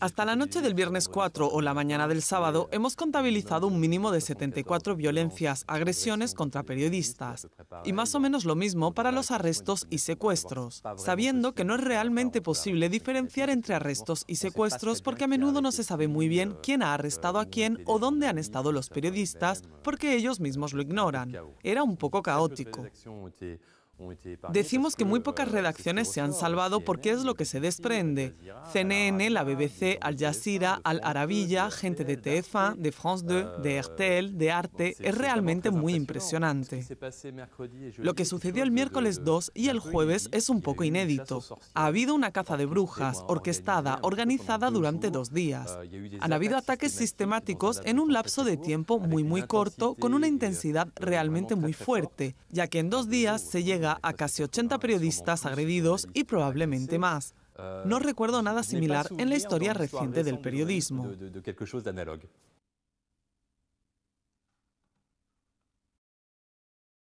Hasta la noche del viernes 4 o la mañana del sábado hemos contabilizado un mínimo de 74 violencias, agresiones contra periodistas y más o menos lo mismo para los arrestos y secuestros, sabiendo que no es realmente posible diferenciar entre arrestos y secuestros porque a menudo no se sabe muy bien quién ha arrestado a quién o dónde han estado los periodistas porque ellos mismos lo ignoran. Era un poco caótico. Decimos que muy pocas redacciones se han salvado porque es lo que se desprende. CNN, la BBC, Al Jazeera, Al Arabiya, gente de TF1, de France 2, de RTL, de eh, Arte, es realmente muy impresionante. Lo que sucedió el miércoles 2 y el jueves es un poco inédito. Ha habido una caza de brujas, orquestada, organizada durante dos días. Ah, han habido ataques sistemáticos en un lapso de tiempo muy muy corto, con una intensidad realmente muy fuerte, ya que en dos días se llega a casi 80 periodistas agredidos y probablemente más. No recuerdo nada similar en la historia reciente del periodismo.